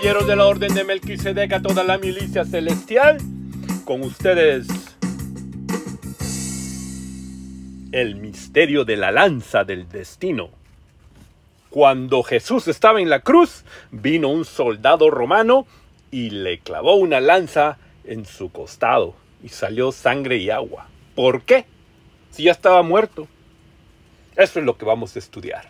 caballeros de la Orden de Melquisedec, a toda la milicia celestial, con ustedes el misterio de la lanza del destino. Cuando Jesús estaba en la cruz, vino un soldado romano y le clavó una lanza en su costado y salió sangre y agua. ¿Por qué? Si ya estaba muerto. Eso es lo que vamos a estudiar.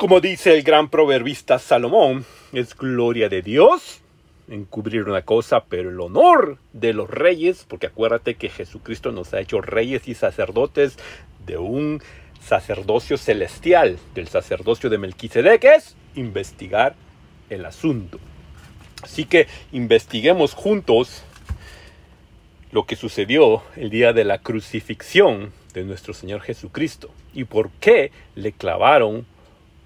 Como dice el gran proverbista Salomón, es gloria de Dios encubrir una cosa, pero el honor de los reyes, porque acuérdate que Jesucristo nos ha hecho reyes y sacerdotes de un sacerdocio celestial, del sacerdocio de Melquisedec, es investigar el asunto. Así que investiguemos juntos lo que sucedió el día de la crucifixión de nuestro Señor Jesucristo y por qué le clavaron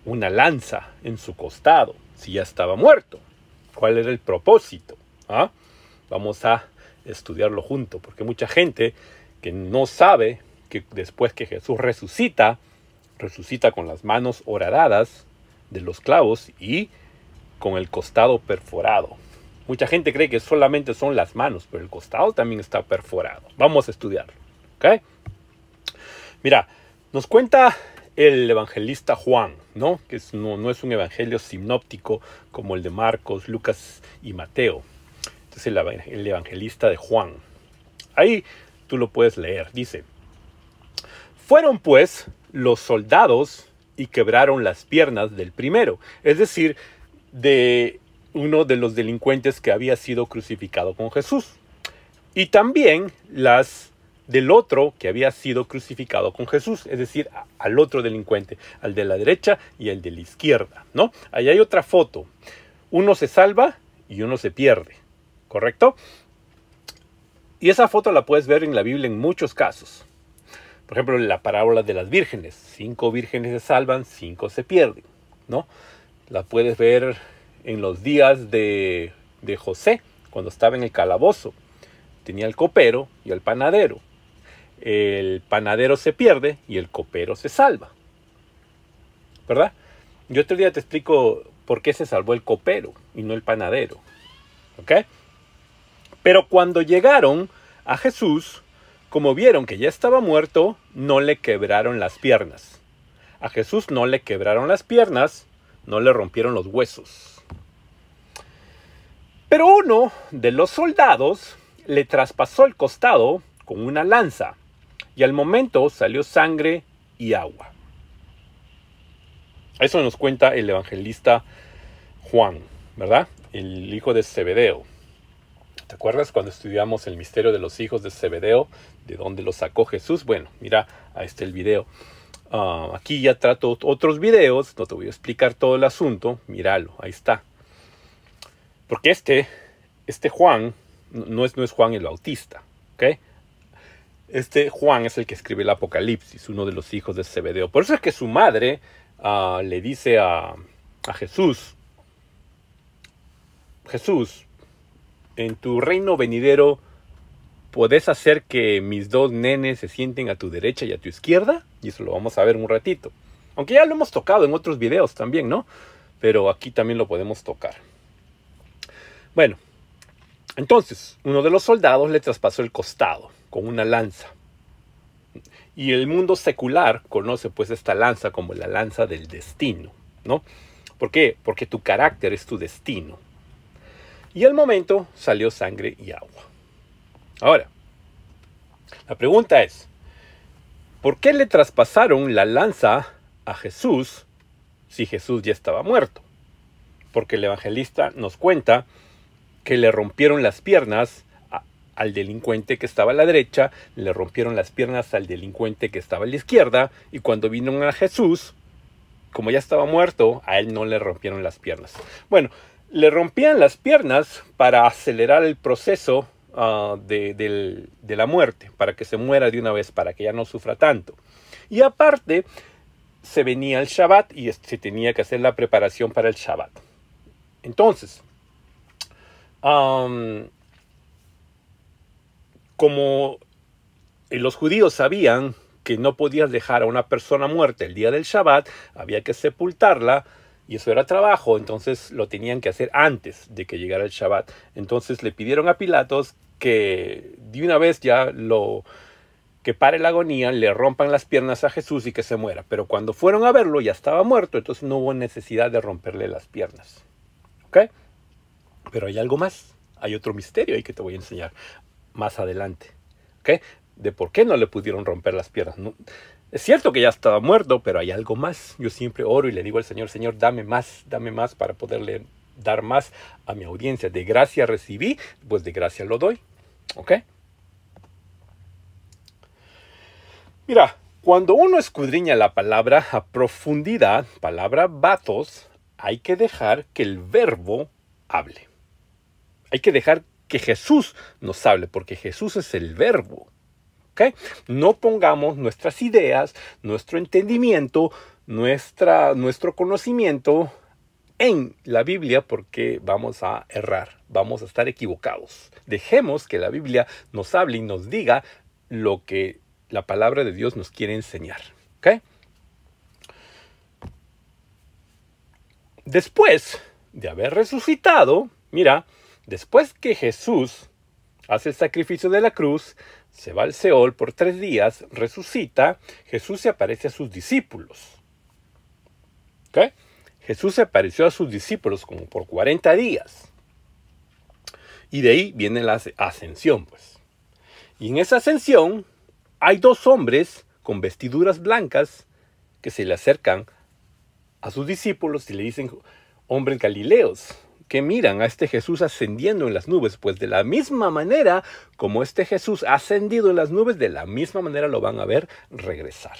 una lanza en su costado, si ya estaba muerto. ¿Cuál era el propósito? ¿Ah? Vamos a estudiarlo junto, porque mucha gente que no sabe que después que Jesús resucita, resucita con las manos horadadas de los clavos y con el costado perforado. Mucha gente cree que solamente son las manos, pero el costado también está perforado. Vamos a estudiarlo. ¿okay? Mira, nos cuenta el evangelista Juan, ¿no? Que no, es un evangelio sinóptico como el de Marcos, Lucas y Mateo. Entonces el evangelista de Juan. Ahí tú lo puedes leer. Dice, fueron pues los soldados y quebraron las piernas del primero, es decir, de uno de los delincuentes que había sido crucificado con Jesús. Y también las del otro que había sido crucificado con Jesús, es decir, al otro delincuente, al de la derecha y al de la izquierda, ¿no? Ahí hay otra foto. Uno se salva y uno se pierde, ¿correcto? Y esa foto la puedes ver en la Biblia en muchos casos. Por ejemplo, en la parábola de las vírgenes. Cinco vírgenes se salvan, cinco se pierden, ¿no? La puedes ver en los días de, de José, cuando estaba en el calabozo. Tenía el copero y el panadero el panadero se pierde y el copero se salva. ¿Verdad? Yo otro día te explico por qué se salvó el copero y no el panadero. ¿Ok? Pero cuando llegaron a Jesús, como vieron que ya estaba muerto, no le quebraron las piernas. A Jesús no le quebraron las piernas, no le rompieron los huesos. Pero uno de los soldados le traspasó el costado con una lanza y al momento salió sangre y agua. Eso nos cuenta el evangelista Juan, ¿verdad? El hijo de Zebedeo. ¿Te acuerdas cuando estudiamos el misterio de los hijos de Zebedeo? ¿De dónde los sacó Jesús? Bueno, mira, ahí está el video. Ah, aquí ya trato otros videos, no te voy a explicar todo el asunto, míralo, ahí está. Porque este, este Juan, no es, no es Juan el Bautista, ¿ok? Este Juan es el que escribe el Apocalipsis, uno de los hijos de Zebedeo. Por eso es que su madre ah, le dice a, Jesús, Jesús, en tu reino venidero, ¿puedes hacer que mis dos nenes se sienten a tu derecha y a tu izquierda? Y eso lo vamos a ver un ratito. Aunque ya lo hemos tocado en otros videos también, ¿no? Pero aquí también lo podemos tocar. Bueno, entonces, uno de los soldados le traspasó el costado con una lanza. Y el mundo secular conoce pues esta lanza como la lanza del destino, ¿no? ¿Por qué? Porque tu carácter es tu destino. Y al momento salió sangre y agua. Ahora, la pregunta es, ¿por qué le traspasaron la lanza a Jesús si Jesús ya estaba muerto? Porque el evangelista nos cuenta que le rompieron las piernas al delincuente que estaba a la derecha, le rompieron las piernas al delincuente que estaba a la izquierda, y cuando vino a Jesús, como ya estaba muerto, a él no le rompieron las piernas. Bueno, le rompían las piernas para acelerar el proceso ah, de, la muerte, para que se muera de una vez, para que ya no sufra tanto. Y aparte, se venía el Shabbat y se tenía que hacer la preparación para el Shabbat. Entonces, como eh, los judíos sabían que no podías dejar a una persona muerta el día del Shabbat, había que sepultarla, y eso era trabajo, entonces lo tenían que hacer antes de que llegara el Shabbat. Entonces le pidieron a Pilatos que de una vez ya lo que pare la agonía, le rompan las piernas a Jesús y que se muera. Pero cuando fueron a verlo ya estaba muerto, entonces no hubo necesidad de romperle las piernas. ¿Ok? Pero hay algo más, hay otro misterio ahí que te voy a enseñar más adelante. ¿ok? De por qué no le pudieron romper las piernas. Es cierto que ya estaba muerto, pero hay algo más. Yo siempre oro y le digo al Señor, Señor, dame más, dame más para poderle dar más a mi audiencia. De gracia recibí, pues de gracia lo doy. ¿Ok? Mira, cuando uno escudriña la palabra a profundidad, palabra vatos, hay que dejar que el verbo hable. Hay que dejar que que Jesús nos hable, porque Jesús es el verbo. ¿okay? No pongamos nuestras ideas, nuestro entendimiento, nuestra, nuestro conocimiento en la Biblia porque vamos a errar, vamos a estar equivocados. Dejemos que la Biblia nos hable y nos diga lo que la palabra de Dios nos quiere enseñar. Después de haber resucitado, mira, Después que Jesús hace el sacrificio de la cruz, se va al Seol por tres días, resucita, Jesús se aparece a sus discípulos. Jesús se apareció a sus discípulos como por 40 días. Y de ahí viene la ascensión, pues. Y en esa ascensión hay dos hombres con vestiduras blancas que se le acercan a sus discípulos y le dicen, hombres galileos, que miran a este Jesús ascendiendo en las nubes, pues de la misma manera como este Jesús ha ascendido en las nubes, de la misma manera lo van a ver regresar.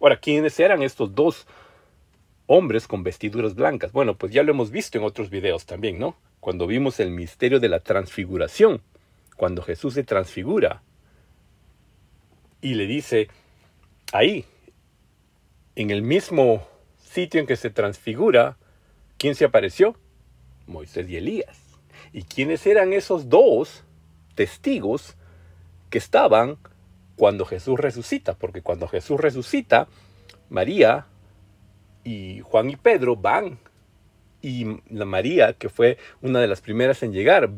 Ahora, ¿quiénes eran estos dos hombres con vestiduras blancas? Bueno, pues ya lo hemos visto en otros videos también, ¿no? Cuando vimos el misterio de la transfiguración, cuando Jesús se transfigura y le dice, ahí, en el mismo sitio en que se transfigura, ¿quién se apareció? Moisés y Elías. ¿Y quiénes eran esos dos testigos que estaban cuando Jesús resucita? Porque cuando Jesús resucita, María y Juan y Pedro van y la María, que fue una de las primeras en llegar,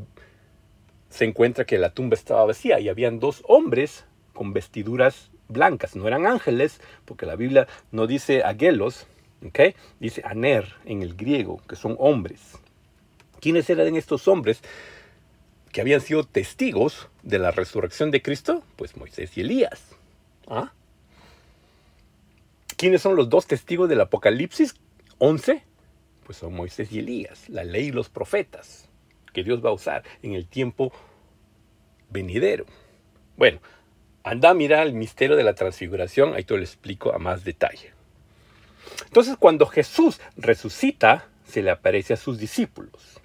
se encuentra que la tumba estaba vacía y habían dos hombres con vestiduras blancas. No eran ángeles, porque la Biblia no dice aguelos, dice aner en el griego, que son hombres. ¿Quiénes eran estos hombres que habían sido testigos de la resurrección de Cristo? Pues Moisés y Elías. ¿Ah? ¿Quiénes son los dos testigos del Apocalipsis 11? Pues son Moisés y Elías, la ley y los profetas que Dios va a usar en el tiempo venidero. Bueno, anda a mirar el misterio de la transfiguración, ahí te lo explico a más detalle. Entonces, cuando Jesús resucita, se le aparece a sus discípulos.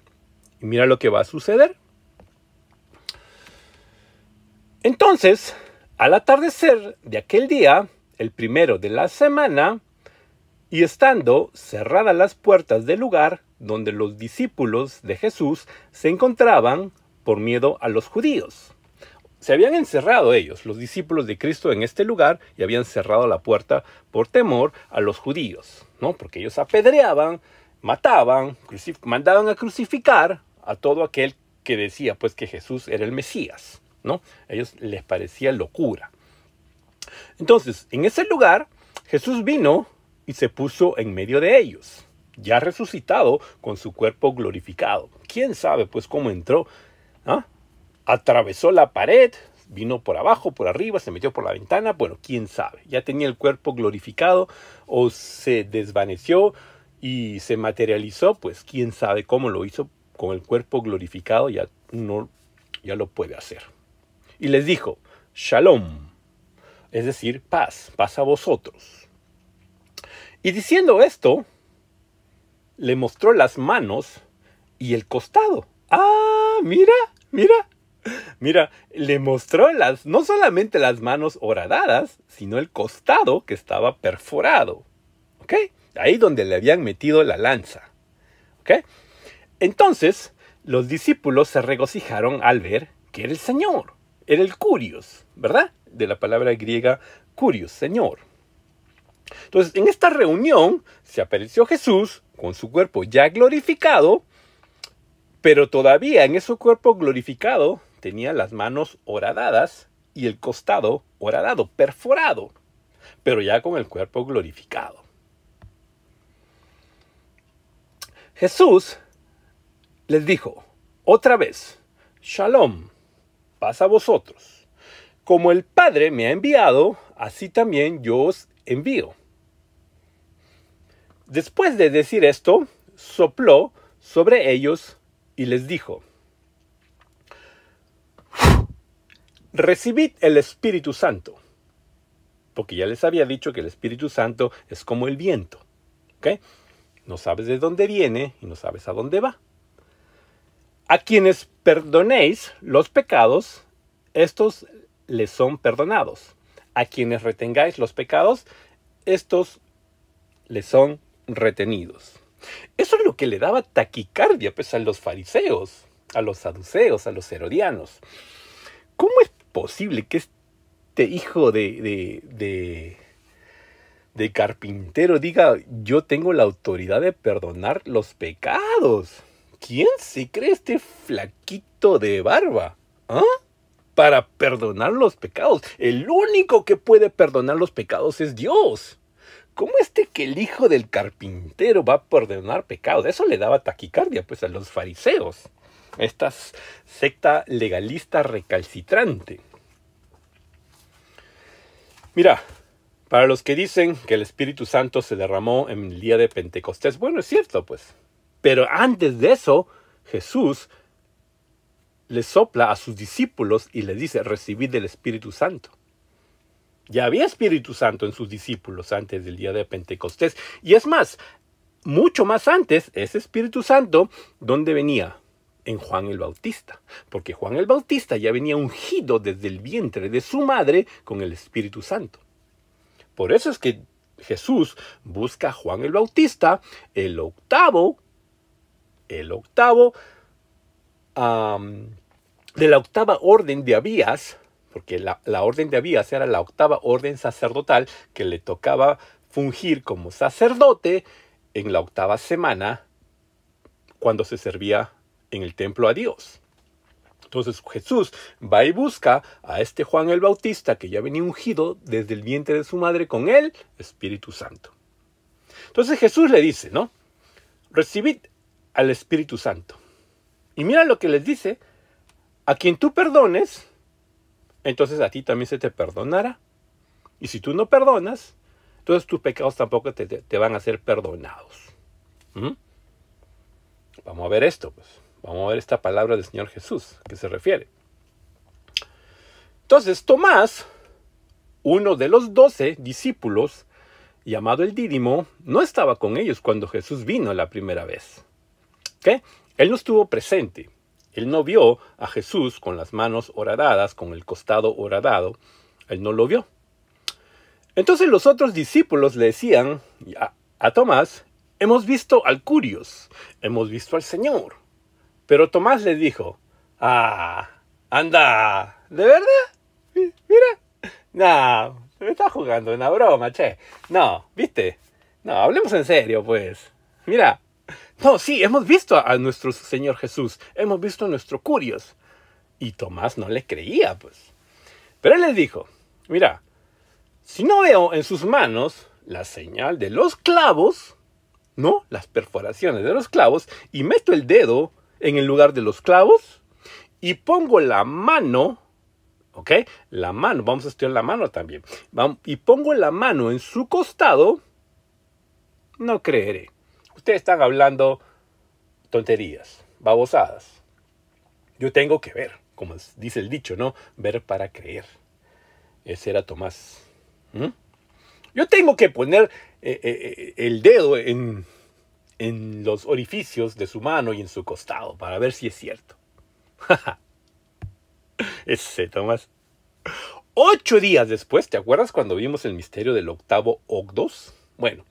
Y mira lo que va a suceder. Entonces, al atardecer de aquel día, el primero de la semana, y estando cerradas las puertas del lugar donde los discípulos de Jesús se encontraban por miedo a los judíos. Se habían encerrado ellos, los discípulos de Cristo, en este lugar y habían cerrado la puerta por temor a los judíos, ¿no? Porque ellos apedreaban, mataban, mandaban a crucificar a todo aquel que decía pues que Jesús era el Mesías, ¿no? A ellos les parecía locura. Entonces, en ese lugar, Jesús vino y se puso en medio de ellos, ya resucitado con su cuerpo glorificado. ¿Quién sabe pues cómo entró? ¿Ah? Atravesó la pared, vino por abajo, por arriba, se metió por la ventana, bueno, quién sabe. Ya tenía el cuerpo glorificado o se desvaneció y se materializó, pues quién sabe cómo lo hizo con el cuerpo glorificado, ya no ya lo puede hacer. Y les dijo, "Shalom", es decir, paz, paz a vosotros. Y diciendo esto, le mostró las manos y el costado. Ah, mira, mira. Mira, le mostró las no solamente las manos horadadas, sino el costado que estaba perforado. ¿Ok? Ahí donde le habían metido la lanza. Entonces, los discípulos se regocijaron al ver que era el Señor, era el Curios, ¿verdad? De la palabra griega Curios, Señor. Entonces, en esta reunión se apareció Jesús con su cuerpo ya glorificado, pero todavía en ese cuerpo glorificado tenía las manos horadadas y el costado horadado, perforado, pero ya con el cuerpo glorificado. Jesús les dijo otra vez, Shalom, paz a vosotros. Como el Padre me ha enviado, así también yo os envío. Después de decir esto, sopló sobre ellos y les dijo, recibid el Espíritu Santo, porque ya les había dicho que el Espíritu Santo es como el viento. ¿ok?, no sabes de dónde viene y no sabes a dónde va. A quienes perdonéis los pecados, estos les son perdonados. A quienes retengáis los pecados, estos les son retenidos. Eso es lo que le daba taquicardia pues, a los fariseos, a los saduceos, a los herodianos. ¿Cómo es posible que este hijo de, de de carpintero diga, yo tengo la autoridad de perdonar los pecados. ¿Quién se cree este flaquito de barba? ¿Ah? Para perdonar los pecados. El único que puede perdonar los pecados es Dios. ¿Cómo este que el hijo del carpintero va a perdonar pecados? Eso le daba taquicardia pues a los fariseos. Esta secta legalista recalcitrante. Mira, para los que dicen que el Espíritu Santo se derramó en el día de Pentecostés, bueno, es cierto, pues. Pero antes de eso, Jesús le sopla a sus discípulos y le dice, recibid el Espíritu Santo. Ya había Espíritu Santo en sus discípulos antes del día de Pentecostés. Y es más, mucho más antes, ese Espíritu Santo, ¿dónde venía? En Juan el Bautista. Porque Juan el Bautista ya venía ungido desde el vientre de su madre con el Espíritu Santo. Por eso es que Jesús busca a Juan el Bautista, el octavo, el octavo, de la octava orden de Abías, porque la, la orden de Abías era la octava orden sacerdotal que le tocaba fungir como sacerdote en la octava semana cuando se servía en el templo a Dios. Entonces Jesús va y busca a este Juan el Bautista que ya venía ungido desde el vientre de su madre con el Espíritu Santo. Entonces Jesús le dice, ¿no? Recibid al Espíritu Santo. Y mira lo que les dice, a quien tú perdones, entonces a ti también se te perdonará. Y si tú no perdonas, entonces tus pecados tampoco te, van a ser perdonados. ¿Mm? Vamos a ver esto, pues. Vamos a ver esta palabra del Señor Jesús que se refiere. Entonces Tomás, uno de los doce discípulos, llamado el Dídimo, no estaba con ellos cuando Jesús vino la primera vez. ¿Qué? Él no estuvo presente. Él no vio a Jesús con las manos horadadas, con el costado horadado. Él no lo vio. Entonces los otros discípulos le decían a Tomás, hemos visto al Curios, hemos visto al Señor. Pero Tomás le dijo, ah, anda, ¿de verdad? Mira, no, me está jugando una broma, che. No, ¿viste? No, hablemos en serio, pues. Mira, no, sí, hemos visto a nuestro Señor Jesús, hemos visto a nuestro Curios. Y Tomás no le creía, pues. Pero él les dijo, mira, si no veo en sus manos la señal de los clavos, ¿no? Las perforaciones de los clavos, y meto el dedo en el lugar de los clavos y pongo la mano, ¿ok? La mano, vamos a estudiar la mano también. Y pongo la mano en su costado, no creeré. Ustedes están hablando tonterías, babosadas. Yo tengo que ver, como dice el dicho, ¿no? Ver para creer. Ese era Tomás. Yo tengo que poner eh, eh, eh, el dedo en en los orificios de su mano y en su costado para ver si es cierto. Ese, Tomás. Ocho días después, ¿te acuerdas cuando vimos el misterio del octavo octos? Bueno,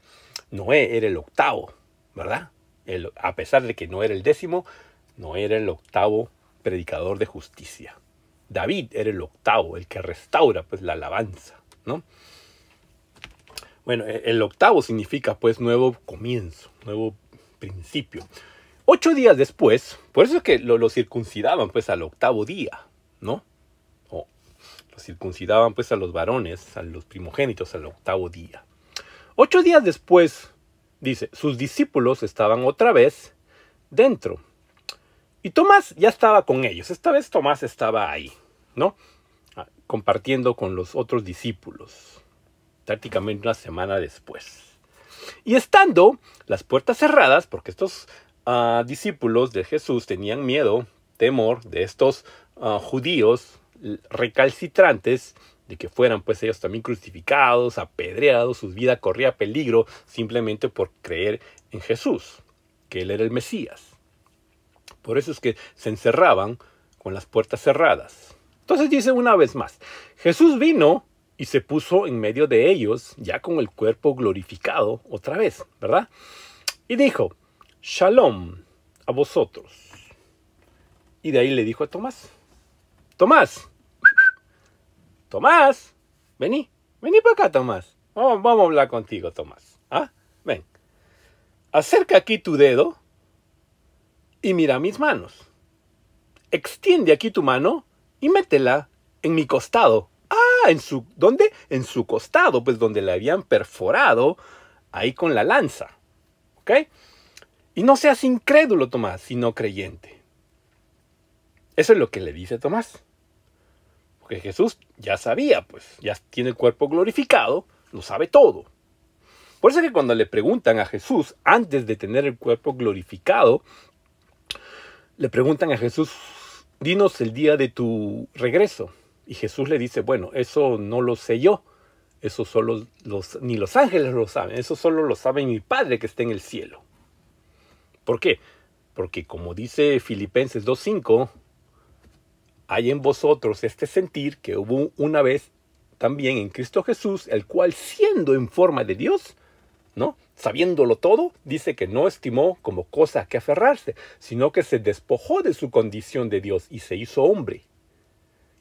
Noé era el octavo, ¿verdad? a pesar de que no era el décimo, no era el octavo predicador de justicia. David era el octavo, el que restaura pues la alabanza, ¿no? Bueno, e, el octavo significa pues nuevo comienzo, nuevo principio. Ocho días después, por eso es que lo, circuncidaban pues al octavo día, ¿no? O lo circuncidaban pues a los varones, a los primogénitos al octavo día. Ocho días después, dice, sus discípulos estaban otra vez dentro. Y Tomás ya estaba con ellos. Esta vez Tomás estaba ahí, ¿no? Ah, compartiendo con los otros discípulos prácticamente una semana después. Y estando las puertas cerradas, porque estos ah, discípulos de Jesús tenían miedo, temor de estos ah, judíos recalcitrantes, de que fueran pues ellos también crucificados, apedreados, su vida corría peligro simplemente por creer en Jesús, que Él era el Mesías. Por eso es que se encerraban con las puertas cerradas. Entonces dice una vez más, Jesús vino y se puso en medio de ellos, ya con el cuerpo glorificado otra vez, ¿verdad? Y dijo, Shalom a vosotros. Y de ahí le dijo a Tomás, Tomás, Tomás, vení, vení para acá, Tomás. Vamos, vamos a hablar contigo, Tomás. ¿Ah? Ven, acerca aquí tu dedo y mira mis manos. Extiende aquí tu mano y métela en mi costado en su, ¿dónde? En su costado, pues donde le habían perforado ahí con la lanza. ¿Ok? Y no seas incrédulo, Tomás, sino creyente. Eso es lo que le dice Tomás. Porque Jesús ya sabía, pues, ya tiene el cuerpo glorificado, lo sabe todo. Por eso es que cuando le preguntan a Jesús, antes de tener el cuerpo glorificado, le preguntan a Jesús, dinos el día de tu regreso. Y Jesús le dice, bueno, eso no lo sé yo, eso solo los, ni los ángeles lo saben, eso solo lo sabe mi Padre que está en el cielo. ¿Por qué? Porque como dice Filipenses 2.5, hay en vosotros este sentir que hubo una vez también en Cristo Jesús, el cual siendo en forma de Dios, ¿no? Sabiéndolo todo, dice que no estimó como cosa que aferrarse, sino que se despojó de su condición de Dios y se hizo hombre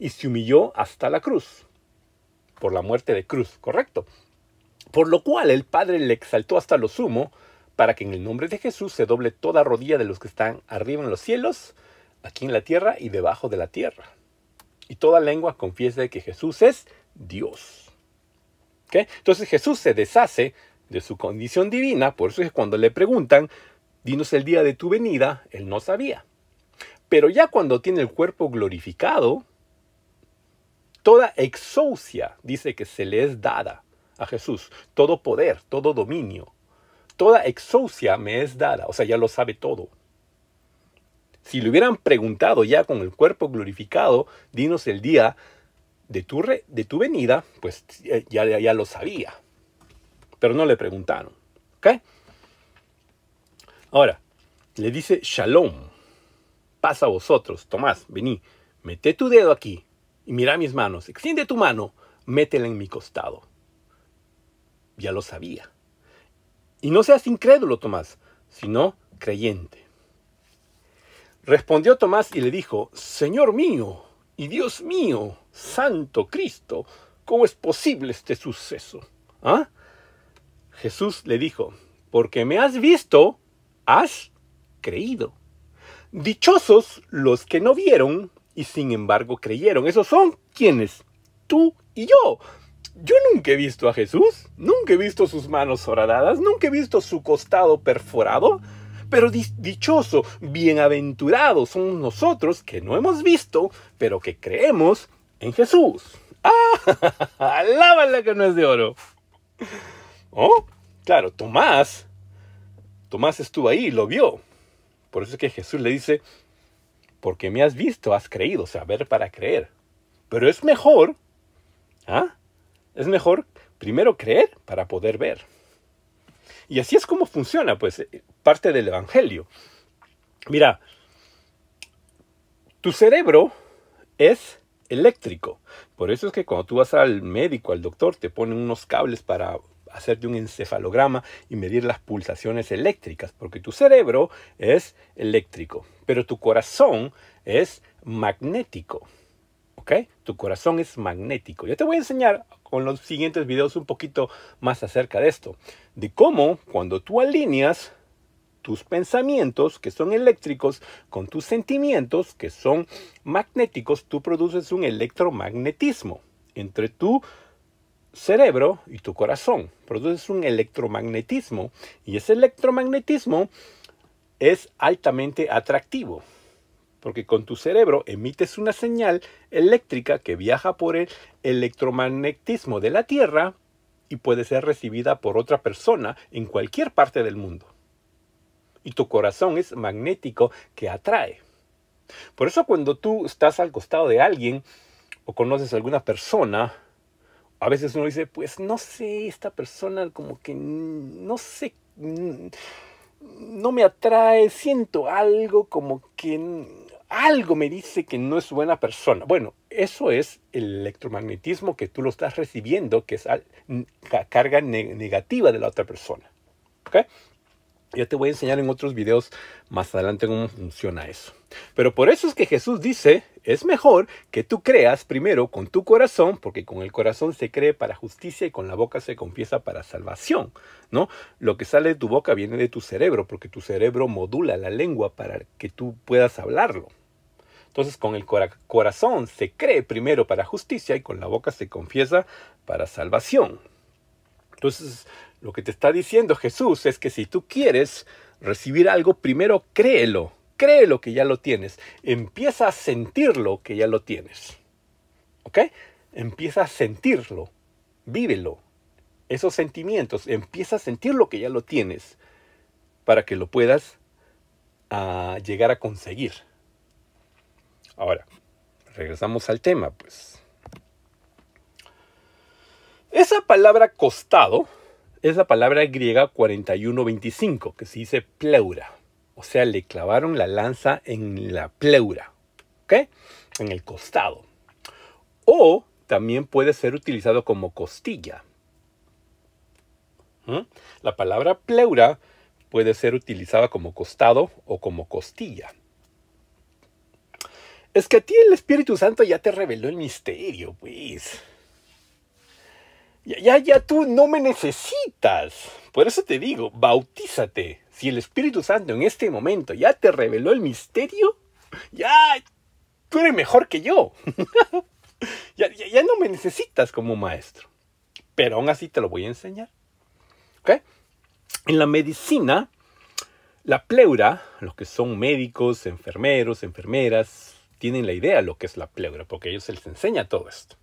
y se humilló hasta la cruz, por la muerte de cruz, correcto. Por lo cual el Padre le exaltó hasta lo sumo, para que en el nombre de Jesús se doble toda rodilla de los que están arriba en los cielos, aquí en la tierra y debajo de la tierra. Y toda lengua confiese que Jesús es Dios. Entonces Jesús se deshace de su condición divina, por eso es cuando le preguntan, dinos el día de tu venida, él no sabía. Pero ya cuando tiene el cuerpo glorificado, Toda exousia dice que se le es dada a Jesús. Todo poder, todo dominio. Toda exousia me es dada. O sea, ya lo sabe todo. Si le hubieran preguntado ya con el cuerpo glorificado, dinos el día de tu, de tu venida, pues eh, ya, ya, lo sabía. Pero no le preguntaron. ¿Ok? Ahora, le dice Shalom. Pasa a vosotros, Tomás, vení, mete tu dedo aquí y mira mis manos, extiende tu mano, métela en mi costado. Ya lo sabía. Y no seas incrédulo, Tomás, sino creyente. Respondió Tomás y le dijo, Señor mío y Dios mío, Santo Cristo, ¿cómo es posible este suceso? ¿Ah? Jesús le dijo, porque me has visto, has creído. Dichosos los que no vieron y sin embargo creyeron. Esos son quienes, tú y yo. Yo nunca he visto a Jesús, nunca he visto sus manos horadadas, nunca he visto su costado perforado, pero dichoso, bienaventurados somos nosotros que no hemos visto, pero que creemos en Jesús. ¡Ah! ¡Alábala que no es de oro! Oh, claro, Tomás. Tomás estuvo ahí, y lo vio. Por eso es que Jesús le dice, porque me has visto, has creído, saber para creer. Pero es mejor, ¿ah? Es mejor primero creer para poder ver. Y así es como funciona, pues, eh, parte del Evangelio. Mira, tu cerebro es eléctrico. Por eso es que cuando tú vas al médico, al doctor, te ponen unos cables para hacerte un encefalograma y medir las pulsaciones eléctricas, porque tu cerebro es eléctrico, pero tu corazón es magnético. ¿Ok? Tu corazón es magnético. Yo te voy a enseñar con los siguientes videos un poquito más acerca de esto, de cómo cuando tú alineas tus pensamientos, que son eléctricos, con tus sentimientos, que son magnéticos, tú produces un electromagnetismo entre tu cerebro y tu corazón. Produces un electromagnetismo y ese electromagnetismo es altamente atractivo porque con tu cerebro emites una señal eléctrica que viaja por el electromagnetismo de la Tierra y puede ser recibida por otra persona en cualquier parte del mundo. Y tu corazón es magnético que atrae. Por eso cuando tú estás al costado de alguien o conoces a alguna persona a veces uno dice, pues no sé, esta persona como que no sé, no me atrae, siento algo como que algo me dice que no es buena persona. Bueno, eso es el electromagnetismo que tú lo estás recibiendo, que es la carga negativa de la otra persona. ¿Okay? Yo te voy a enseñar en otros videos más adelante cómo funciona eso. Pero por eso es que Jesús dice es mejor que tú creas primero con tu corazón, porque con el corazón se cree para justicia y con la boca se confiesa para salvación, ¿no? Lo que sale de tu boca viene de tu cerebro, porque tu cerebro modula la lengua para que tú puedas hablarlo. Entonces con el corazón se cree primero para justicia y con la boca se confiesa para salvación. Entonces lo que te está diciendo Jesús es que si tú quieres recibir algo, primero créelo cree lo que ya lo tienes, empieza a sentir lo que ya lo tienes. ¿Ok? Empieza a sentirlo, vívelo. Esos sentimientos, empieza a sentir lo que ya lo tienes para que lo puedas ah, llegar a conseguir. Ahora, regresamos al tema, pues. Esa palabra costado es la palabra griega 4125, que se dice pleura. O sea, le clavaron la lanza en la pleura, ¿ok? En el costado. O también puede ser utilizado como costilla. ¿Mm? La palabra pleura puede ser utilizada como costado o como costilla. Es que a ti el Espíritu Santo ya te reveló el misterio, pues. Ya, ya, ya tú no me necesitas. Por eso te digo, bautízate. Si el Espíritu Santo en este momento ya te reveló el misterio, ya tú eres mejor que yo. ya, no me necesitas como maestro. Pero aún así te lo voy a enseñar. En la medicina, la pleura, los que son médicos, enfermeros, enfermeras, tienen la idea de lo que es la pleura, porque ellos se les enseña todo esto.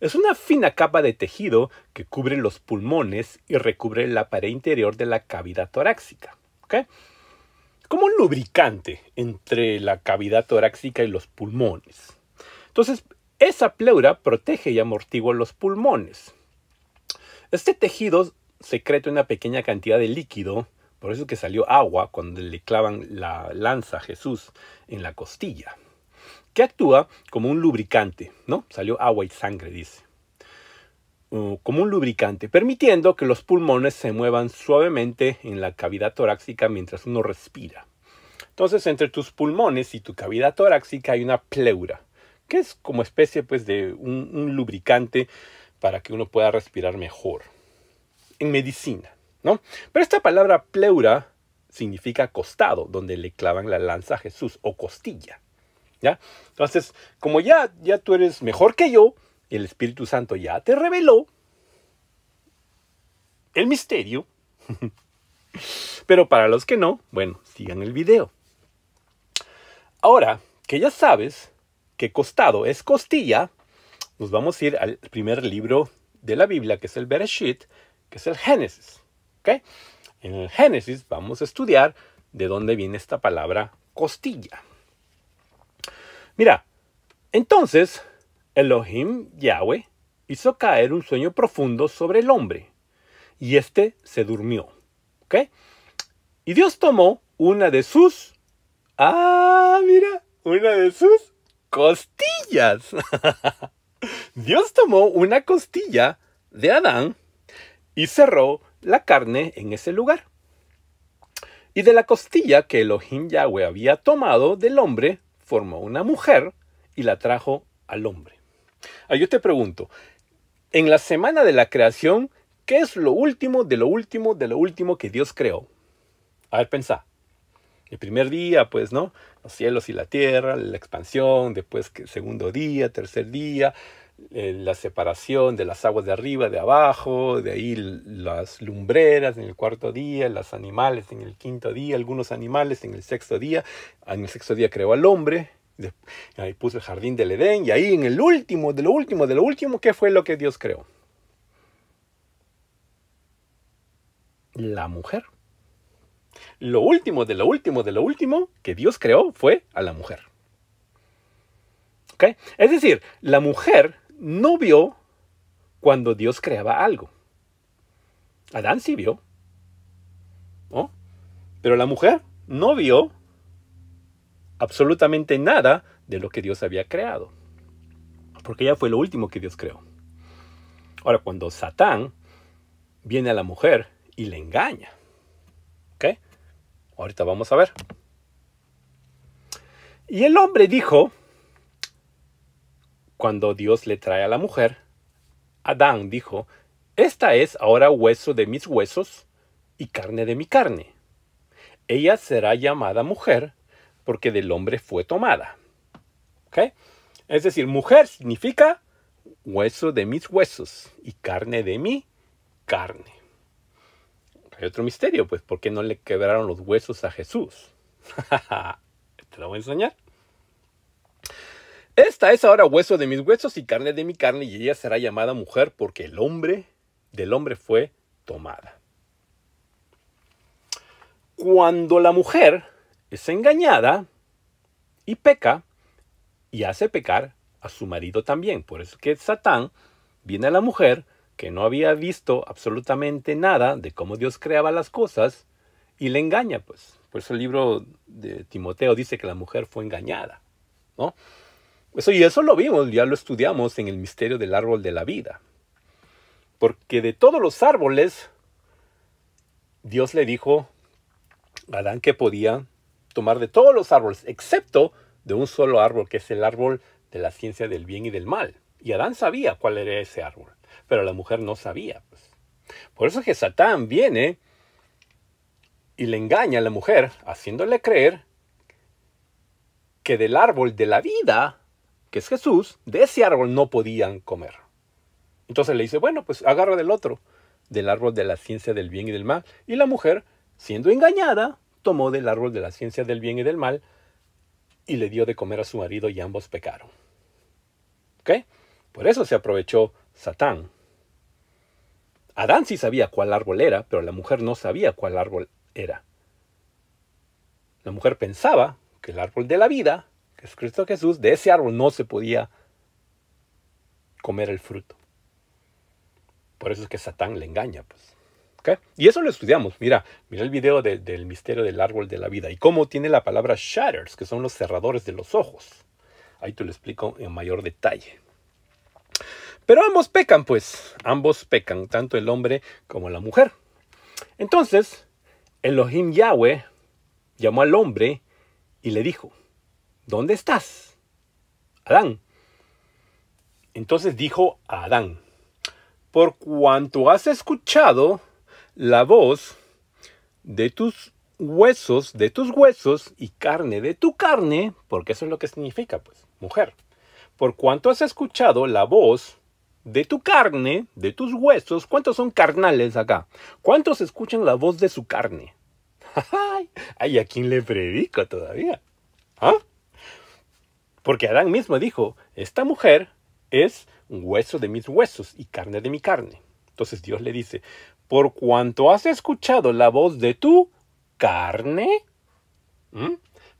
Es una fina capa de tejido que cubre los pulmones y recubre la pared interior de la cavidad torácica. Como un lubricante entre la cavidad torácica y los pulmones. Entonces, esa pleura protege y amortigua los pulmones. Este tejido secreta una pequeña cantidad de líquido, por eso que salió agua cuando le clavan la lanza a Jesús en la costilla, que actúa como un lubricante, ¿no? Salió agua y sangre, dice. Mm, como un lubricante, permitiendo que los pulmones se muevan suavemente en la cavidad torácica mientras uno respira. Entonces, entre tus pulmones y tu cavidad torácica hay una pleura, que es como especie pues, de un, lubricante para que uno pueda respirar mejor. En medicina, ¿no? Pero esta palabra pleura significa costado, donde le clavan la lanza a Jesús, o costilla. ¿Ya? Entonces, como ya, ya tú eres mejor que yo, el Espíritu Santo ya te reveló el misterio. Pero para los que no, bueno, sigan el video. Ahora que ya sabes que costado es costilla, nos vamos a ir al primer libro de la Biblia, que es el Bereshit, que es el Génesis. En el Génesis vamos a estudiar de dónde viene esta palabra costilla. Mira, entonces Elohim Yahweh hizo caer un sueño profundo sobre el hombre, y éste se durmió. ¿Ok? Y Dios tomó una de sus... Ah, mira, una de sus costillas. Dios tomó una costilla de Adán y cerró la carne en ese lugar. Y de la costilla que Elohim Yahweh había tomado del hombre, formó una mujer y la trajo al hombre. Ah, yo te pregunto, en la semana de la creación, ¿qué es lo último de lo último de lo último que Dios creó? A ver, pensá. El primer día, pues, ¿no? Los cielos y la tierra, la expansión, después que segundo día, tercer día, eh, la separación de las aguas de arriba, de abajo, de ahí las lumbreras en el cuarto día, los animales en el quinto día, algunos animales en el sexto día. En el sexto día creó al hombre, Ahí puso el jardín del Edén y ahí en el último, de lo último, de lo último, ¿qué fue lo que Dios creó? La mujer. Lo último, de lo último, de lo último que Dios creó fue a la mujer. ok Es decir, la mujer no vio cuando Dios creaba algo. Adán sí vio. ¿no? Pero la mujer no vio absolutamente nada de lo que Dios había creado. Porque ella fue lo último que Dios creó. Ahora, cuando Satán viene a la mujer y le engaña, ¿ok? Ahorita vamos a ver. Y el hombre dijo, cuando Dios le trae a la mujer, Adán dijo, esta es ahora hueso de mis huesos y carne de mi carne. Ella será llamada mujer porque del hombre fue tomada. ¿Okay? Es decir, mujer significa hueso de mis huesos y carne de mi carne. Hay otro misterio, pues, ¿por qué no le quebraron los huesos a Jesús? Te lo voy a enseñar. Esta es ahora hueso de mis huesos y carne de mi carne, y ella será llamada mujer porque el hombre del hombre fue tomada. Cuando la mujer es engañada y peca y hace pecar a su marido también. Por eso que Satán viene a la mujer que no había visto absolutamente nada de cómo Dios creaba las cosas y le engaña, pues. Por eso el libro de Timoteo dice que la mujer fue engañada, ¿no? Eso y eso lo vimos, ya lo estudiamos en el misterio del árbol de la vida. Porque de todos los árboles Dios le dijo a Adán que podía tomar de todos los árboles, excepto de un solo árbol, que es el árbol de la ciencia del bien y del mal. Y Adán sabía cuál era ese árbol, pero la mujer no sabía. Pues. Por eso es que Satán viene y le engaña a la mujer, haciéndole creer que del árbol de la vida, que es Jesús, de ese árbol no podían comer. Entonces le dice, bueno, pues agarra del otro, del árbol de la ciencia del bien y del mal. Y la mujer, siendo engañada, tomó del árbol de la ciencia del bien y del mal y le dio de comer a su marido y ambos pecaron. ¿Ok? Por eso se aprovechó Satán. Adán sí sabía cuál árbol era, pero la mujer no sabía cuál árbol era. La mujer pensaba que el árbol de la vida, que es Cristo Jesús, de ese árbol no se podía comer el fruto. Por eso es que Satán le engaña, pues. Y eso lo estudiamos. Mira, mira el video del misterio del árbol de la vida y cómo tiene la palabra shatters, que son los cerradores de los ojos. Ahí te lo explico en mayor detalle. Pero ambos pecan, pues, ambos pecan, tanto el hombre como la mujer. Entonces, Elohim Yahweh llamó al hombre y le dijo, ¿dónde estás? Adán. Entonces dijo a Adán, por cuanto has escuchado la voz de tus huesos, de tus huesos y carne de tu carne, porque eso es lo que significa, pues, mujer. Por cuanto has escuchado la voz de tu carne, de tus huesos, ¿cuántos son carnales acá? ¿Cuántos escuchan la voz de su carne? Ay, ¿a quién le predico todavía? ¿Ah? Porque Adán mismo dijo, esta mujer es hueso de mis huesos y carne de mi carne. Entonces Dios le dice, por cuanto has escuchado la voz de tu carne,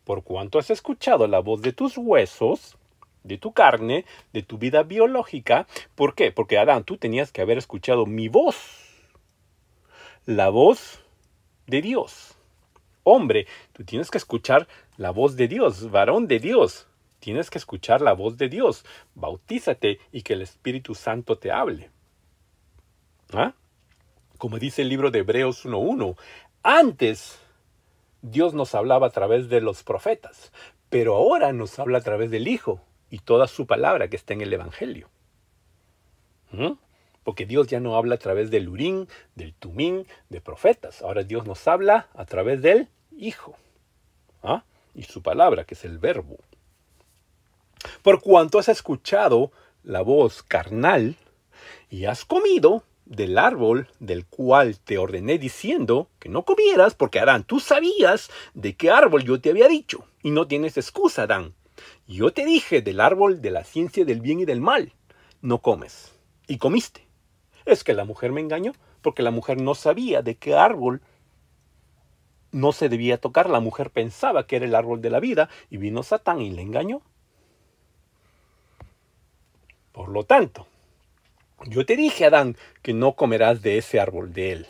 por cuanto has escuchado la voz de tus huesos, de tu carne, de tu vida biológica. ¿Por qué? Porque Adán, tú tenías que haber escuchado mi voz, la voz de Dios. Hombre, tú tienes que escuchar la voz de Dios, varón de Dios. Tienes que escuchar la voz de Dios. Bautízate y que el Espíritu Santo te hable. ¿Ah? como dice el libro de Hebreos 1.1. Antes Dios nos hablaba a través de los profetas, pero ahora nos habla a través del Hijo y toda su palabra que está en el Evangelio. ¿Mm? Porque Dios ya no habla a través del Urín, del Tumín, de profetas. Ahora Dios nos habla a través del Hijo ¿ah? y su palabra, que es el Verbo. Por cuanto has escuchado la voz carnal y has comido, del árbol del cual te ordené diciendo que no comieras, porque Adán, tú sabías de qué árbol yo te había dicho, y no tienes excusa, Adán. Yo te dije del árbol de la ciencia del bien y del mal, no comes, y comiste. Es que la mujer me engañó, porque la mujer no sabía de qué árbol no se debía tocar, la mujer pensaba que era el árbol de la vida, y vino Satán y le engañó. Por lo tanto, yo te dije, Adán, que no comerás de ese árbol de él.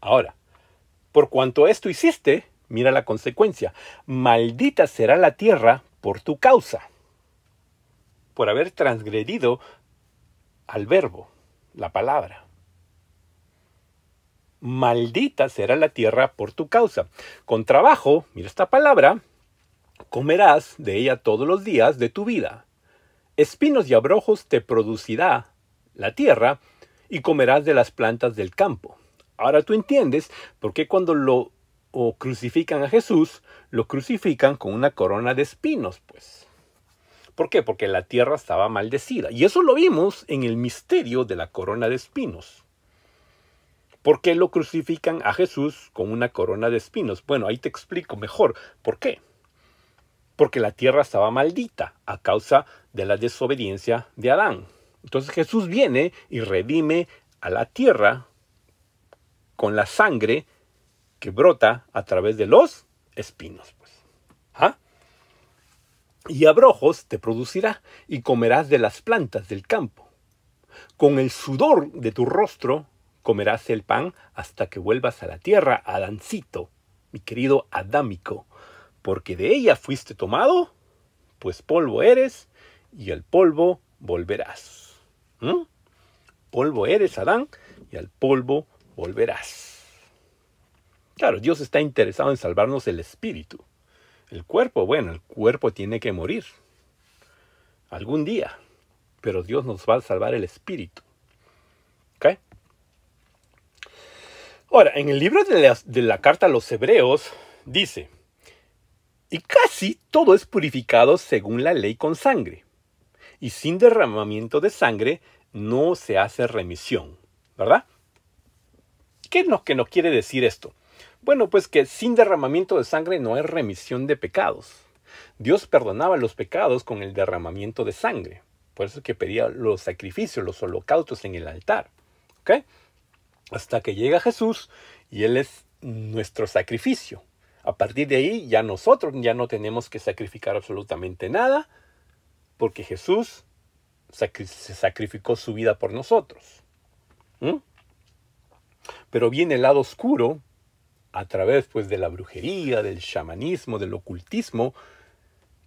Ahora, por cuanto esto hiciste, mira la consecuencia. Maldita será la tierra por tu causa, por haber transgredido al verbo, la palabra. Maldita será la tierra por tu causa. Con trabajo, mira esta palabra, comerás de ella todos los días de tu vida. Espinos y abrojos te producirá la tierra y comerás de las plantas del campo. Ahora tú entiendes por qué cuando lo crucifican a Jesús, lo crucifican con una corona de espinos, pues. ¿Por qué? Porque la tierra estaba maldecida. Y eso lo vimos en el misterio de la corona de espinos. ¿Por qué lo crucifican a Jesús con una corona de espinos? Bueno, ahí te explico mejor. ¿Por qué? Porque la tierra estaba maldita a causa de la desobediencia de Adán. Entonces Jesús viene y redime a la tierra con la sangre que brota a través de los espinos. Pues. ¿Ah? Y abrojos te producirá y comerás de las plantas del campo. Con el sudor de tu rostro comerás el pan hasta que vuelvas a la tierra, Adancito, mi querido Adámico, porque de ella fuiste tomado, pues polvo eres y al polvo volverás. ¿Mm? Polvo eres, Adán, y al polvo volverás. Claro, Dios está interesado en salvarnos el espíritu. El cuerpo, bueno, el cuerpo tiene que morir. Algún día. Pero Dios nos va a salvar el espíritu. ¿Ok? Ahora, en el libro de la carta a los hebreos dice, y casi todo es purificado según la ley con sangre y sin derramamiento de sangre no se hace remisión, ¿verdad? ¿Qué nos, que nos quiere decir esto? Bueno, pues que sin derramamiento de sangre no hay remisión de pecados. Dios perdonaba los pecados con el derramamiento de sangre. Por eso que pedía los sacrificios, los holocaustos en el altar. ¿Ok? Hasta que llega Jesús y Él es nuestro sacrificio. A partir de ahí ya nosotros ya no tenemos que sacrificar absolutamente nada porque Jesús se sacrificó su vida por nosotros. Pero viene el lado oscuro, a través pues de la brujería, del chamanismo, del ocultismo,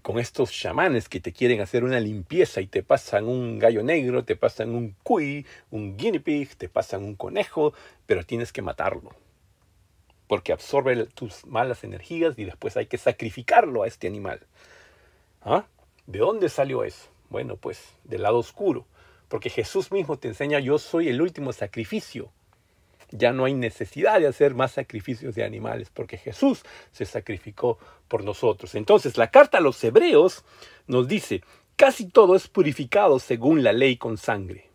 con estos chamanes que te quieren hacer una limpieza y te pasan un gallo negro, te pasan un cuy, un guinea pig, te pasan un conejo, pero tienes que matarlo. Porque absorbe tus malas energías y después hay que sacrificarlo a este animal. ¿Ah? ¿De dónde salió eso? Bueno, pues del lado oscuro, porque Jesús mismo te enseña yo soy el último sacrificio. Ya no hay necesidad de hacer más sacrificios de animales, porque Jesús se sacrificó por nosotros. Entonces, la carta a los hebreos nos dice, casi todo es purificado según la ley con sangre.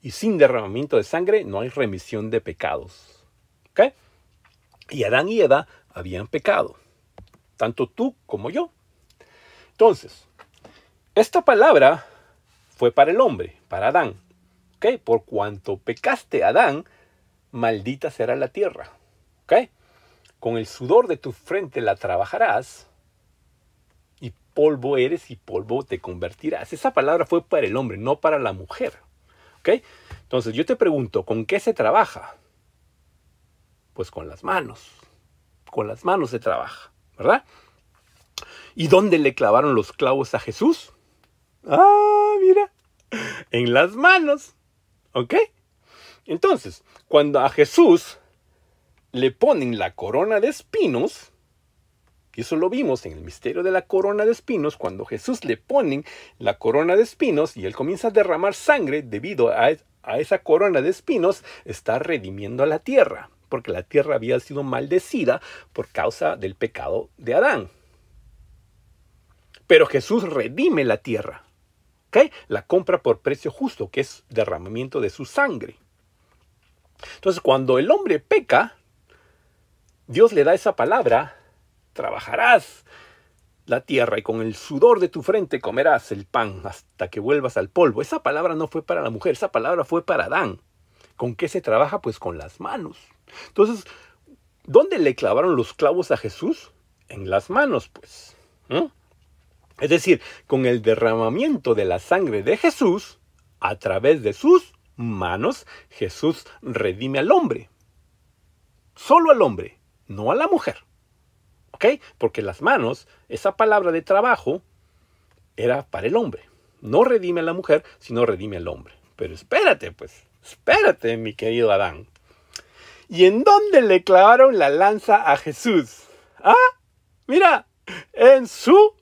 Y sin derramamiento de sangre no hay remisión de pecados. ¿Okay? Y Adán y Eva habían pecado, tanto tú como yo. Entonces, esta palabra fue para el hombre, para Adán. ¿ok? Por cuanto pecaste, Adán, maldita será la tierra. ¿ok? Con el sudor de tu frente la trabajarás y polvo eres y polvo te convertirás. Esa palabra fue para el hombre, no para la mujer. ¿ok? Entonces yo te pregunto, ¿con qué se trabaja? Pues con las manos. Con las manos se trabaja, ¿verdad? ¿Y dónde le clavaron los clavos a Jesús? Ah, mira, en las manos. ¿Ok? Entonces, cuando a Jesús le ponen la corona de espinos, y eso lo vimos en el misterio de la corona de espinos, cuando Jesús le ponen la corona de espinos y él comienza a derramar sangre debido a, e-, a esa corona de espinos, está redimiendo a la tierra, porque la tierra había sido maldecida por causa del pecado de Adán. Pero Jesús redime la tierra. ¿okay? La compra por precio justo, que es derramamiento de su sangre. Entonces, cuando el hombre peca, Dios le da esa palabra, trabajarás la tierra y con el sudor de tu frente comerás el pan hasta que vuelvas al polvo. Esa palabra no fue para la mujer, esa palabra fue para Adán. ¿Con qué se trabaja? Pues con las manos. Entonces, ¿dónde le clavaron los clavos a Jesús? En las manos, pues. Es decir, con el derramamiento de la sangre de Jesús, a través de sus manos, Jesús redime al hombre. Solo al hombre, no a la mujer. ¿Ok? Porque las manos, esa palabra de trabajo, era para el hombre. No redime a la mujer, sino redime al hombre. Pero espérate, pues, espérate, mi querido Adán. ¿Y en dónde le clavaron la lanza a Jesús? Ah, mira, en su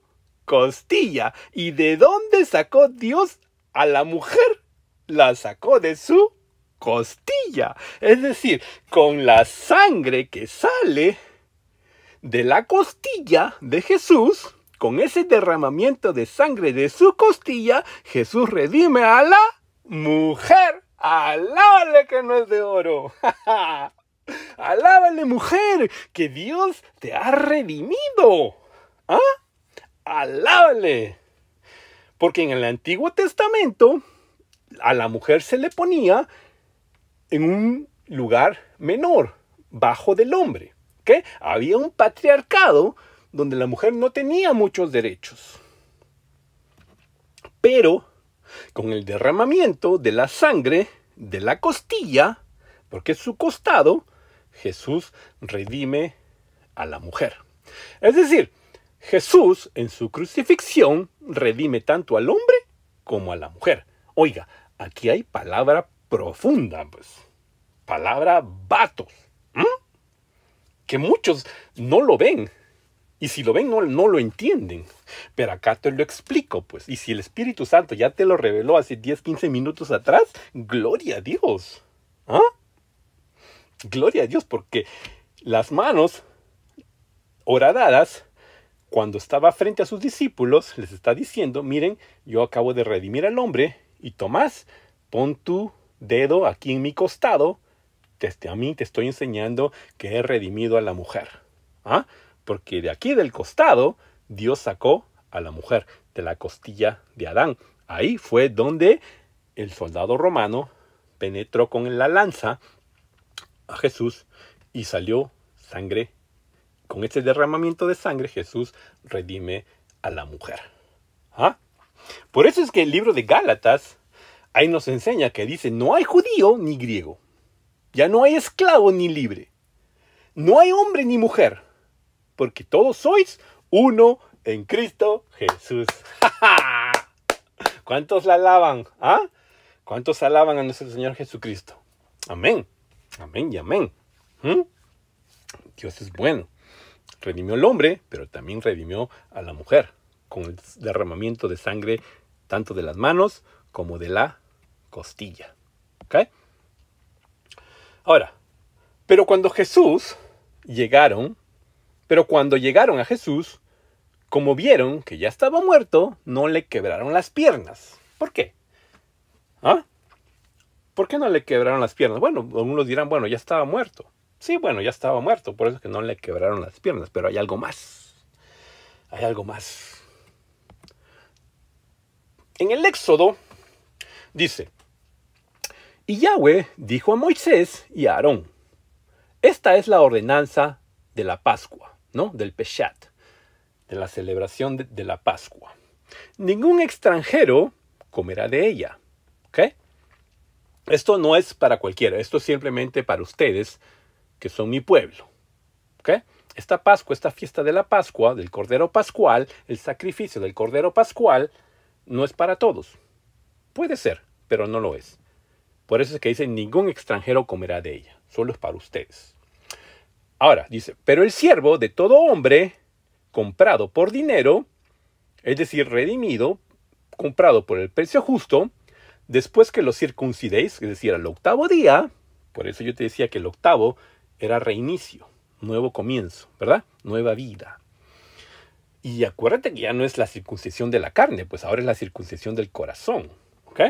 costilla. ¿Y de dónde sacó Dios a la mujer? La sacó de su costilla. Es decir, con la sangre que sale de la costilla de Jesús, con ese derramamiento de sangre de su costilla, Jesús redime a la mujer. Alábale que no es de oro. Alábale mujer, que Dios te ha redimido. ¿Ah? alábale. Porque en el Antiguo Testamento a la mujer se le ponía en un lugar menor, bajo del hombre. que Había un patriarcado donde la mujer no tenía muchos derechos. Pero con el derramamiento de la sangre de la costilla, porque es su costado, Jesús redime a la mujer. Es decir, Jesús, en su crucifixión, redime tanto al hombre como a la mujer. Oiga, aquí hay palabra profunda, pues. Palabra vatos. Que muchos no lo ven. Y si lo ven, no, lo entienden. Pero acá te lo explico, pues. Y si el Espíritu Santo ya te lo reveló hace 10, 15 minutos atrás, gloria a Dios. ¿ah? Gloria a Dios, porque las manos horadadas cuando estaba frente a sus discípulos, les está diciendo, miren, yo acabo de redimir al hombre, y Tomás, pon tu dedo aquí en mi costado, desde a mí te estoy enseñando que he redimido a la mujer. ¿Ah? Porque de aquí del costado, Dios sacó a la mujer, de la costilla de Adán. Ahí fue donde el soldado romano penetró con la lanza a Jesús y salió sangre con este derramamiento de sangre Jesús redime a la mujer. ¿Ah? Por eso es que el libro de Gálatas ahí nos enseña que dice, no hay judío ni griego. Ya no hay esclavo ni libre. No hay hombre ni mujer. Porque todos sois uno en Cristo Jesús. ¿Cuántos la alaban? ¿Ah? ¿Cuántos alaban a nuestro Señor Jesucristo? Amén. Amén y amén. ¿Mm? Dios es bueno. Redimió al hombre, pero también redimió a la mujer, con el derramamiento de sangre tanto de las manos como de la costilla. Ahora, pero cuando Jesús llegaron, pero cuando llegaron a Jesús, como vieron que ya estaba muerto, no le quebraron las piernas. ¿Por qué? ¿Ah? ¿Por qué no le quebraron las piernas? Bueno, algunos dirán, bueno, ya estaba muerto. Sí, bueno, ya estaba muerto, por eso que no le quebraron las piernas, pero hay algo más. Hay algo más. En el Éxodo dice, y Yahweh dijo a Moisés y a Aarón, esta es la ordenanza de la Pascua, ¿no? Del Peshat, de la celebración de, la Pascua. Ningún extranjero comerá de ella, ¿ok? Esto no es para cualquiera, esto es simplemente para ustedes, que son mi pueblo. ¿ok? Esta Pascua, esta fiesta de la Pascua, del Cordero Pascual, el sacrificio del Cordero Pascual, no es para todos. Puede ser, pero no lo es. Por eso es que dice, ningún extranjero comerá de ella, solo es para ustedes. Ahora, dice, pero el siervo de todo hombre, comprado por dinero, es decir, redimido, comprado por el precio justo, después que lo circuncidéis, es decir, al octavo día, por eso yo te decía que el octavo era reinicio, nuevo comienzo, ¿verdad? Nueva vida. Y acuérdate que ya no es la circuncisión de la carne, pues ahora es la circuncisión del corazón, ¿ok?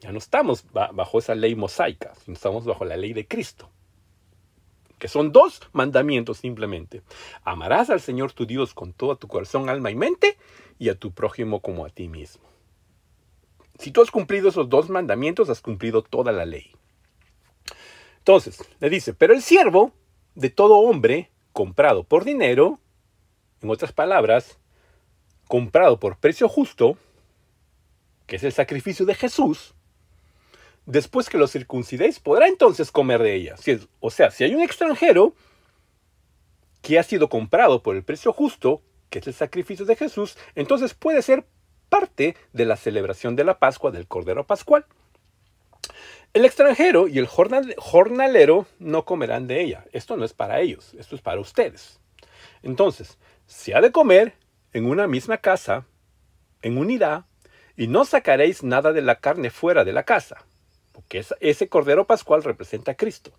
Ya no estamos bajo esa ley mosaica, sino estamos bajo la ley de Cristo, que son dos mandamientos simplemente. Amarás al Señor tu Dios con todo tu corazón, alma y mente, y a tu prójimo como a ti mismo. Si tú has cumplido esos dos mandamientos, has cumplido toda la ley. Entonces, le dice, pero el siervo de todo hombre comprado por dinero, en otras palabras, comprado por precio justo, que es el sacrificio de Jesús, después que lo circuncidéis, podrá entonces comer de ella. Si o sea, si hay un extranjero que ha sido comprado por el precio justo, que es el sacrificio de Jesús, entonces puede ser parte de la celebración de la Pascua del Cordero Pascual. El extranjero y el jornalero no comerán de ella. Esto no es para ellos, esto es para ustedes. Entonces, se ha de comer en una misma casa, en unidad, y no sacaréis nada de la carne fuera de la casa, porque ese cordero pascual representa a Cristo.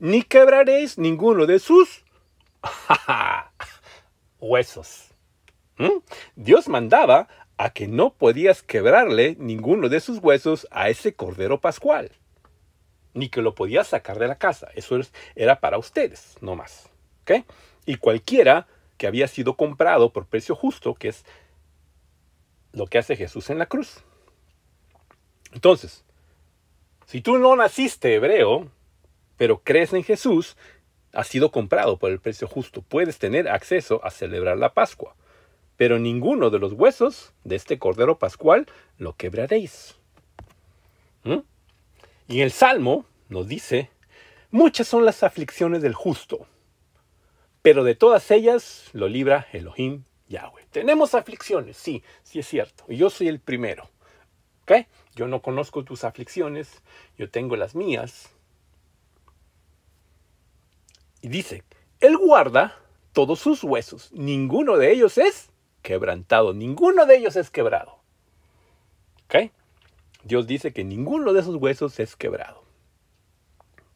Ni quebraréis ninguno de sus huesos. Dios mandaba a que no podías quebrarle ninguno de sus huesos a ese cordero pascual, ni que lo podías sacar de la casa. Eso era para ustedes, no más. ¿okay? Y cualquiera que había sido comprado por precio justo, que es lo que hace Jesús en la cruz. Entonces, si tú no naciste hebreo, pero crees en Jesús, has sido comprado por el precio justo. Puedes tener acceso a celebrar la Pascua pero ninguno de los huesos de este cordero pascual lo quebraréis. ¿Mm? Y el Salmo nos dice, muchas son las aflicciones del justo, pero de todas ellas lo libra Elohim Yahweh. Tenemos aflicciones, sí, sí es cierto, y yo soy el primero. ¿Ok? Yo no conozco tus aflicciones, yo tengo las mías. Y dice, Él guarda todos sus huesos, ninguno de ellos es quebrantado. Ninguno de ellos es quebrado. ¿Ok? Dios dice que ninguno de esos huesos es quebrado.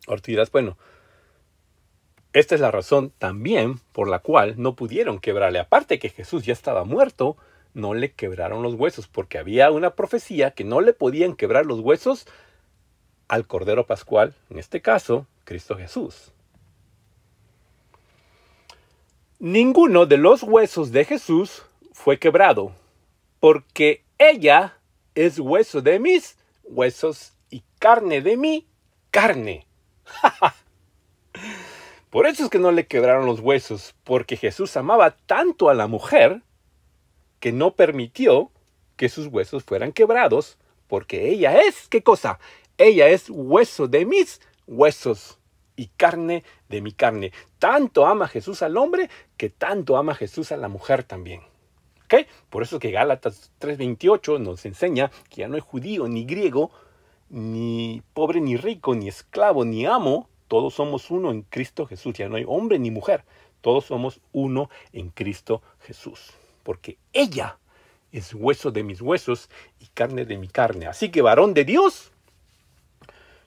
Ahora bueno, esta es la razón también por la cual no pudieron quebrarle. Aparte que Jesús ya estaba muerto, no le quebraron los huesos, porque había una profecía que no le podían quebrar los huesos al Cordero Pascual, en este caso, Cristo Jesús. Ninguno de los huesos de Jesús fue quebrado, porque ella es hueso de mis huesos y carne de mi carne. Por eso es que no le quebraron los huesos, porque Jesús amaba tanto a la mujer que no permitió que sus huesos fueran quebrados, porque ella es, ¿qué cosa? Ella es hueso de mis huesos y carne de mi carne. Tanto ama Jesús al hombre que tanto ama Jesús a la mujer también. Por eso es que Gálatas 3:28 nos enseña que ya no hay judío, ni griego, ni pobre, ni rico, ni esclavo, ni amo. Todos somos uno en Cristo Jesús. Ya no hay hombre ni mujer. Todos somos uno en Cristo Jesús. Porque ella es hueso de mis huesos y carne de mi carne. Así que varón de Dios,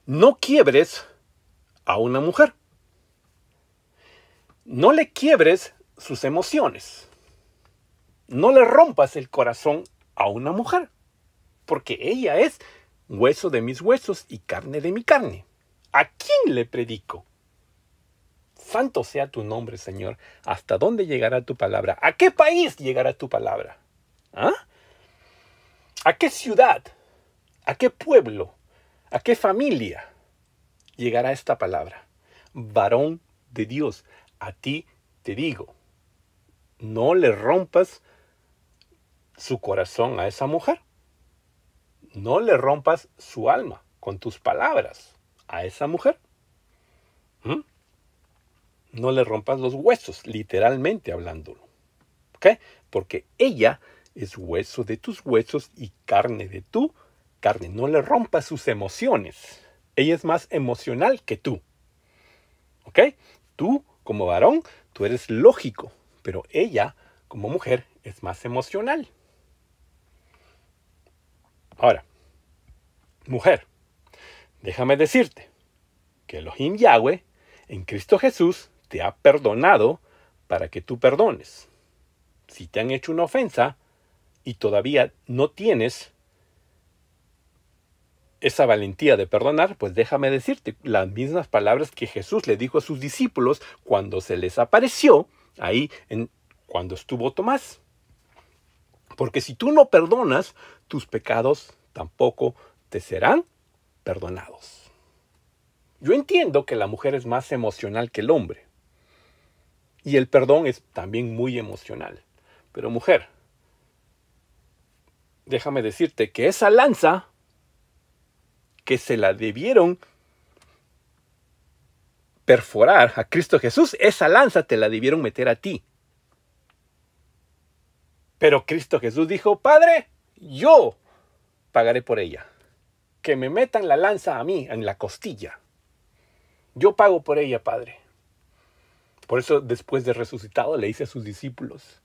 no quiebres a una mujer. No le quiebres sus emociones no le rompas el corazón a una mujer, porque ella es hueso de mis huesos y carne de mi carne. ¿A quién le predico? Santo sea tu nombre, Señor. ¿Hasta dónde llegará tu palabra? ¿A qué país llegará tu palabra? ¿Ah? ¿A qué ciudad? ¿A qué pueblo? ¿A qué familia llegará esta palabra? Varón de Dios, a ti te digo, no le rompas su corazón a esa mujer. No le rompas su alma con tus palabras a esa mujer. ¿Mm? No le rompas los huesos, literalmente hablándolo. ¿Ok? Porque ella es hueso de tus huesos y carne de tu carne. No le rompas sus emociones. Ella es más emocional que tú. ¿Ok? Tú, como varón, tú eres lógico, pero ella, como mujer, es más emocional. Ahora, mujer, déjame decirte que Elohim Yahweh en Cristo Jesús te ha perdonado para que tú perdones. Si te han hecho una ofensa y todavía no tienes esa valentía de perdonar, pues déjame decirte las mismas palabras que Jesús le dijo a sus discípulos cuando se les apareció ahí en, cuando estuvo Tomás. Porque si tú no perdonas, tus pecados tampoco te serán perdonados. Yo entiendo que la mujer es más emocional que el hombre. Y el perdón es también muy emocional. Pero mujer, déjame decirte que esa lanza que se la debieron perforar a Cristo Jesús, esa lanza te la debieron meter a ti. Pero Cristo Jesús dijo, Padre, yo pagaré por ella. Que me metan la lanza a mí, en la costilla. Yo pago por ella, Padre. Por eso después de resucitado le dice a sus discípulos,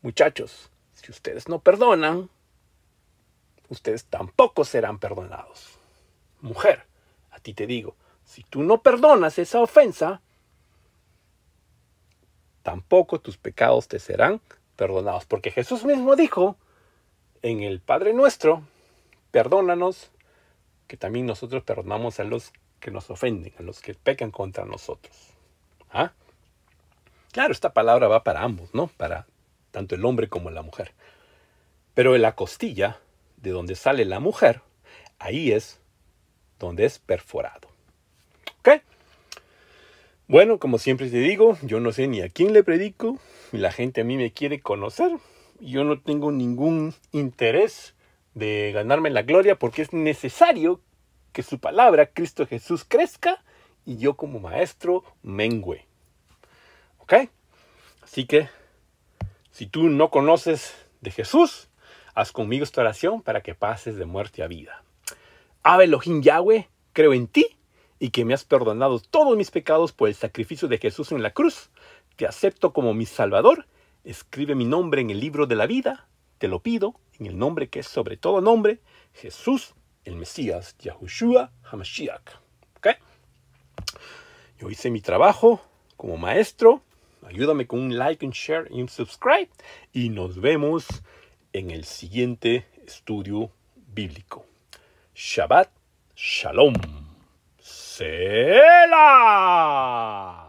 muchachos, si ustedes no perdonan, ustedes tampoco serán perdonados. Mujer, a ti te digo, si tú no perdonas esa ofensa, tampoco tus pecados te serán perdonados. Porque Jesús mismo dijo en el Padre nuestro, perdónanos, que también nosotros perdonamos a los que nos ofenden, a los que pecan contra nosotros. ¿Ah? Claro, esta palabra va para ambos, ¿no? Para tanto el hombre como la mujer. Pero en la costilla, de donde sale la mujer, ahí es donde es perforado. Bueno, como siempre te digo, yo no sé ni a quién le predico, la gente a mí me quiere conocer. Yo no tengo ningún interés de ganarme la gloria porque es necesario que su palabra, Cristo Jesús, crezca y yo como maestro mengüe. ¿Ok? Así que, si tú no conoces de Jesús, haz conmigo esta oración para que pases de muerte a vida. Ave Elohim Yahweh, creo en ti y que me has perdonado todos mis pecados por el sacrificio de Jesús en la cruz te acepto como mi Salvador, escribe mi nombre en el libro de la vida, te lo pido en el nombre que es sobre todo nombre, Jesús, el Mesías, Yahushua HaMashiach. ¿Okay? Yo hice mi trabajo como maestro, ayúdame con un like, un share y un subscribe y nos vemos en el siguiente estudio bíblico. Shabbat Shalom. Selah.